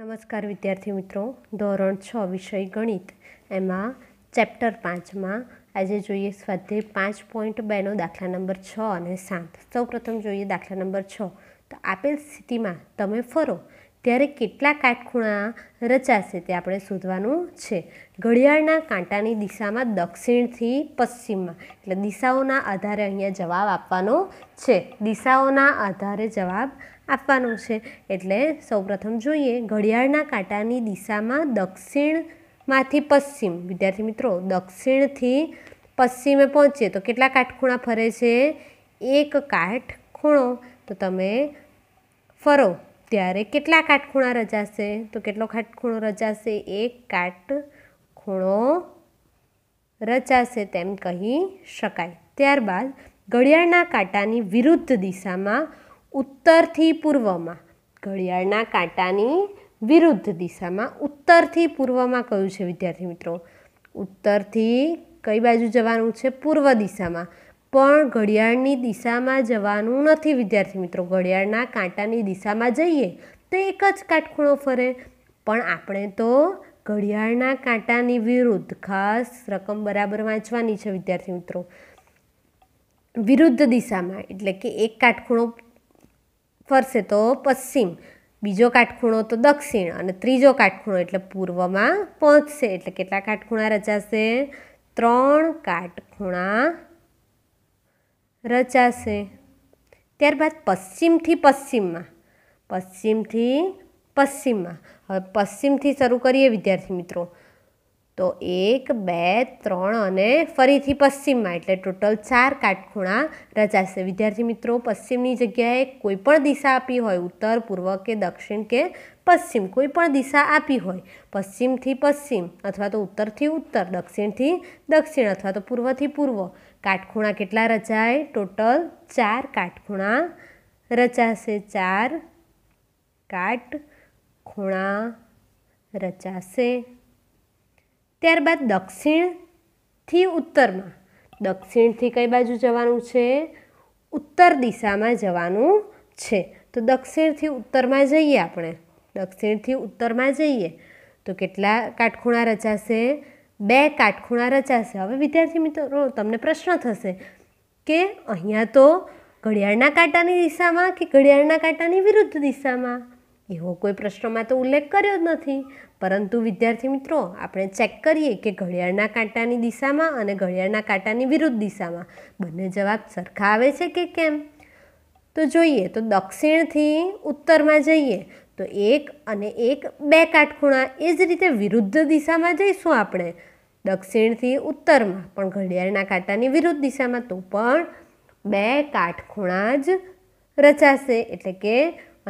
નમસ્કાર વિદ્યાર્થી મિત્રો ધોરણ છ વિષય ગણિત એમાં ચેપ્ટર પાંચમાં આજે જોઈએ સ્વાધ્યાય પાંચ પોઈન્ટ બેનો દાખલા નંબર છ અને સાત સૌપ્રથમ જોઈએ દાખલા નંબર છ તો આપેલ સ્થિતિમાં તમે ફરો ત્યારે કેટલા કાટખૂણા રચાશે તે આપણે શોધવાનું છે ઘડિયાળના કાંટાની દિશામાં દક્ષિણથી પશ્ચિમમાં એટલે દિશાઓના આધારે અહીંયા જવાબ આપવાનો છે દિશાઓના આધારે જવાબ આપવાનો છે એટલે સૌપ્રથમ જોઈએ ઘડિયાળના કાંટાની દિશામાં દક્ષિણમાંથી પશ્ચિમ વિદ્યાર્થી મિત્રો દક્ષિણથી પશ્ચિમે પહોંચીએ તો કેટલા કાટખૂણા ફરે છે એક ખૂણો તો તમે ફરો ત્યારે કેટલા કાટખૂણા રચાશે તો કેટલો કાટખૂણો રચાશે એક કાટખૂણો રચાશે તેમ કહી શકાય ત્યારબાદ ઘડિયાળના કાંટાની વિરુદ્ધ દિશામાં ઉત્તરથી પૂર્વમાં ઘડિયાળના કાંટાની વિરુદ્ધ દિશામાં ઉત્તરથી પૂર્વમાં કયું છે વિદ્યાર્થી મિત્રો ઉત્તરથી કઈ બાજુ જવાનું છે પૂર્વ દિશામાં પણ ઘડિયાળની દિશામાં જવાનું નથી વિદ્યાર્થી મિત્રો ઘડિયાળના કાંટાની દિશામાં જઈએ તો એક જ કાટખૂણો ફરે પણ આપણે તો ઘડિયાળના કાંટાની વિરુદ્ધ ખાસ રકમ બરાબર વાંચવાની છે વિદ્યાર્થી મિત્રો વિરુદ્ધ દિશામાં એટલે કે એક કાટખૂણો ફરશે તો પશ્ચિમ બીજો કાટખૂણો તો દક્ષિણ અને ત્રીજો કાટખૂણો એટલે પૂર્વમાં પહોંચશે એટલે કેટલા કાટખૂણા રચાશે ત્રણ કાટખૂણા રચાશે ત્યારબાદ પશ્ચિમથી પશ્ચિમમાં પશ્ચિમથી પશ્ચિમમાં હવે પશ્ચિમથી શરૂ કરીએ વિદ્યાર્થી મિત્રો તો એક બે ત્રણ અને ફરીથી પશ્ચિમમાં એટલે ટોટલ ચાર કાટખૂણા રચાશે વિદ્યાર્થી મિત્રો પશ્ચિમની જગ્યાએ કોઈ પણ દિશા આપી હોય ઉત્તર પૂર્વ કે દક્ષિણ કે પશ્ચિમ કોઈ પણ દિશા આપી હોય પશ્ચિમથી પશ્ચિમ અથવા તો ઉત્તરથી ઉત્તર દક્ષિણથી દક્ષિણ અથવા તો પૂર્વથી પૂર્વ કાટખૂણા કેટલા રચાય ટોટલ ચાર કાટખૂણા રચાશે ચાર કાટખૂણા રચાશે ત્યારબાદ દક્ષિણથી ઉત્તરમાં દક્ષિણથી કઈ બાજુ જવાનું છે ઉત્તર દિશામાં જવાનું છે તો દક્ષિણથી ઉત્તરમાં જઈએ આપણે દક્ષિણથી ઉત્તરમાં જઈએ તો કેટલા કાટખૂણા રચાશે બે કાટખૂણા રચાશે હવે વિદ્યાર્થી મિત્રો તમને પ્રશ્ન થશે કે અહીંયા તો ઘડિયાળના કાંટાની દિશામાં કે ઘડિયાળના કાંટાની વિરુદ્ધ દિશામાં એવો કોઈ પ્રશ્નમાં તો ઉલ્લેખ કર્યો જ નથી પરંતુ વિદ્યાર્થી મિત્રો આપણે ચેક કરીએ કે ઘડિયાળના કાંટાની દિશામાં અને ઘડિયાળના કાંટાની વિરુદ્ધ દિશામાં બંને જવાબ સરખા આવે છે કે કેમ તો જોઈએ તો દક્ષિણથી ઉત્તરમાં જઈએ તો એક અને એક બે કાટખૂણા એ જ રીતે વિરુદ્ધ દિશામાં જઈશું આપણે દક્ષિણથી ઉત્તરમાં પણ ઘડિયાળના કાંટાની વિરુદ્ધ દિશામાં તો પણ બે કાટખૂણા જ રચાશે એટલે કે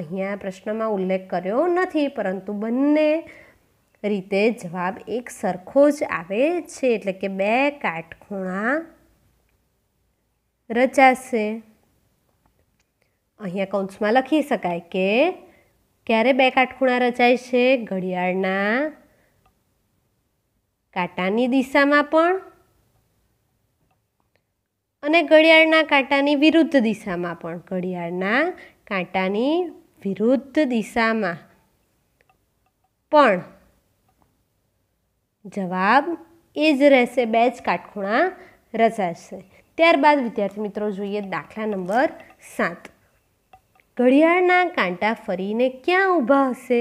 અહીંયા પ્રશ્નમાં ઉલ્લેખ કર્યો નથી પરંતુ બંને રીતે જવાબ એક સરખો જ આવે છે એટલે કે બે કાટખૂણા રચાશે અહીંયા કૌંસમાં લખી શકાય કે ક્યારે બે કાટખૂણા રચાય છે ઘડિયાળના કાંટાની દિશામાં પણ અને ઘડિયાળના કાંટાની વિરુદ્ધ દિશામાં પણ ઘડિયાળના કાંટાની વિરુદ્ધ દિશામાં પણ જવાબ એ જ રહેશે બે જ કાટખૂણા રચાશે ત્યારબાદ વિદ્યાર્થી મિત્રો જોઈએ દાખલા નંબર સાત ઘડિયાળના કાંટા ફરીને ક્યાં ઊભા હશે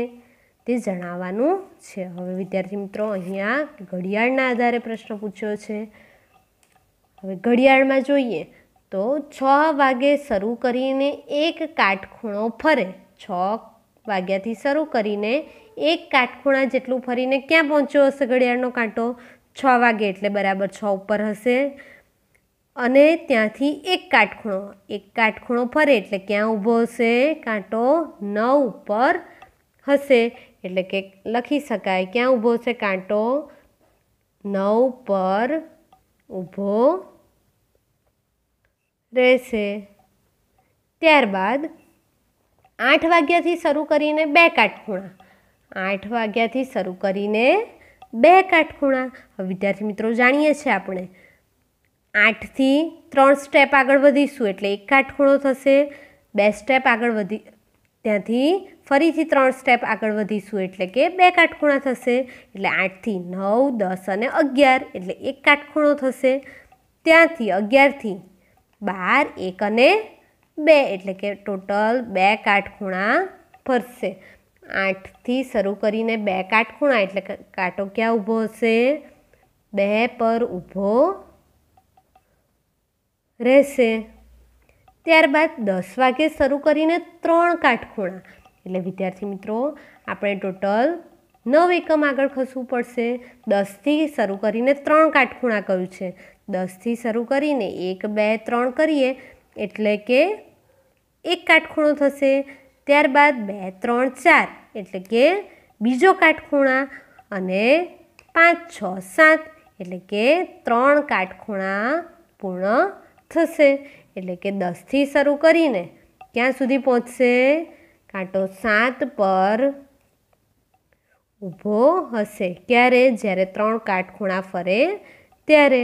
તે જણાવવાનું છે હવે વિદ્યાર્થી મિત્રો અહીંયા ઘડિયાળના આધારે પ્રશ્ન પૂછ્યો છે હવે ઘડિયાળમાં જોઈએ તો છ વાગે શરૂ કરીને એક કાટખૂણો ફરે છ વાગ્યાથી શરૂ કરીને એક કાટખૂણા જેટલું ફરીને ક્યાં પહોંચ્યો હશે ઘડિયાળનો કાંટો છ વાગે એટલે બરાબર છ ઉપર હશે અને ત્યાંથી એક કાટખૂણો એક કાટખૂણો ફરે એટલે ક્યાં ઊભો હશે કાંટો નવ ઉપર હશે એટલે કે લખી શકાય ક્યાં ઊભો છે કાંટો નવ પર ઊભો રહેશે ત્યારબાદ આઠ વાગ્યાથી શરૂ કરીને બે કાટખૂણા આઠ વાગ્યાથી શરૂ કરીને બે કાટખૂણા વિદ્યાર્થી મિત્રો જાણીએ છીએ આપણે આઠથી ત્રણ સ્ટેપ આગળ વધીશું એટલે એક કાટખૂણો થશે બે સ્ટેપ આગળ વધી ત્યાંથી ફરીથી ત્રણ સ્ટેપ આગળ વધીશું એટલે કે બે કાટખૂણા થશે એટલે આઠથી નવ દસ અને અગિયાર એટલે એક કાટખૂણો થશે ત્યાંથી અગિયારથી બાર એક અને બે એટલે કે ટોટલ બે કાટખૂણા ફરશે આઠથી શરૂ કરીને બે કાટખૂણા એટલે કાંટો ક્યાં ઊભો હશે બે પર ઊભો રહેશે ત્યારબાદ દસ વાગે શરૂ કરીને ત્રણ કાટખૂણા એટલે વિદ્યાર્થી મિત્રો આપણે ટોટલ નવ એકમ આગળ ખસવું પડશે દસથી શરૂ કરીને ત્રણ કાટખૂણા કયું છે દસથી શરૂ કરીને એક બે ત્રણ કરીએ એટલે કે એક કાટખૂણો થશે ત્યારબાદ બે ત્રણ ચાર એટલે કે બીજો કાટખૂણા અને પાંચ છ સાત એટલે કે ત્રણ કાટખૂણા પૂર્ણ થશે એટલે કે દસથી શરૂ કરીને ક્યાં સુધી પહોંચશે કાંટો સાત પર ઊભો હશે ક્યારે જ્યારે ત્રણ કાટખૂણા ફરે ત્યારે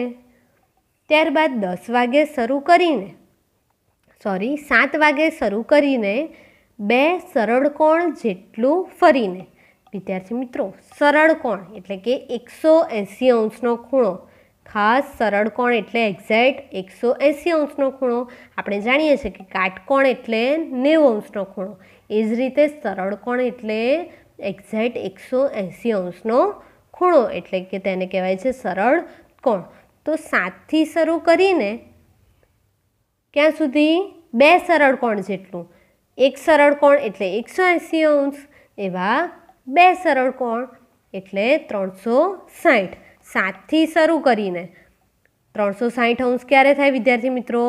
ત્યારબાદ દસ વાગે શરૂ કરીને સોરી સાત વાગે શરૂ કરીને બે સરળ કોણ જેટલું ફરીને વિદ્યાર્થી મિત્રો સરળ કોણ એટલે કે એકસો એંસી અંશનો ખૂણો ખાસ સરળ કોણ એટલે એક્ઝેક્ટ એકસો એંસી અંશનો ખૂણો આપણે જાણીએ છીએ કે કાટકોણ એટલે નેવું અંશનો ખૂણો એ જ રીતે સરળ કોણ એટલે એક્ઝેક્ટ એકસો એંસી અંશનો ખૂણો એટલે કે તેને કહેવાય છે સરળ કોણ તો સાતથી શરૂ કરીને ક્યાં સુધી બે સરળ કોણ જેટલું એક સરળ કોણ એટલે એકસો એંસી અંશ એવા બે સરળ કોણ એટલે ત્રણસો સાઠ સાતથી શરૂ કરીને ત્રણસો સાહીઠ અંશ ક્યારે થાય વિદ્યાર્થી મિત્રો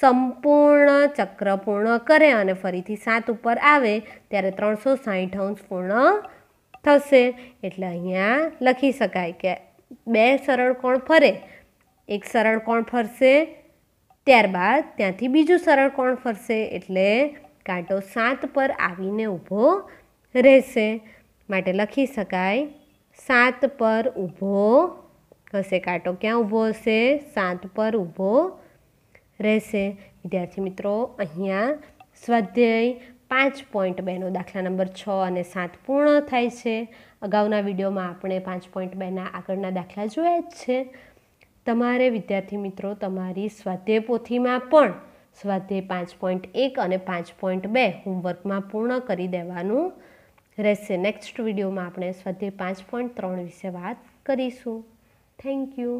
સંપૂર્ણ ચક્ર પૂર્ણ કરે અને ફરીથી સાત ઉપર આવે ત્યારે ત્રણસો સાહીઠ અંશ પૂર્ણ થશે એટલે અહીંયા લખી શકાય કે બે સરળ કોણ ફરે એક સરળ કોણ ફરશે ત્યારબાદ ત્યાંથી બીજું સરળ કોણ ફરશે એટલે કાંટો સાત પર આવીને ઊભો રહેશે માટે લખી શકાય સાત પર ઊભો થશે કાંટો ક્યાં ઊભો હશે સાત પર ઊભો રહેશે વિદ્યાર્થી મિત્રો અહીંયા સ્વાધ્યાય પાંચ પોઈન્ટ બેનો દાખલા નંબર છ અને સાત પૂર્ણ થાય છે અગાઉના વિડીયોમાં આપણે પાંચ પોઈન્ટ બેના આગળના દાખલા જોયા જ છે તમારે વિદ્યાર્થી મિત્રો તમારી સ્વાધ્યાય પોથીમાં પણ સ્વાધ્યાય પાંચ પોઈન્ટ એક અને પાંચ પોઈન્ટ બે હોમવર્કમાં પૂર્ણ કરી દેવાનું રહેશે નેક્સ્ટ વિડીયોમાં આપણે સ્વાધ્યાય પાંચ પોઈન્ટ ત્રણ વિશે વાત કરીશું થેન્ક યુ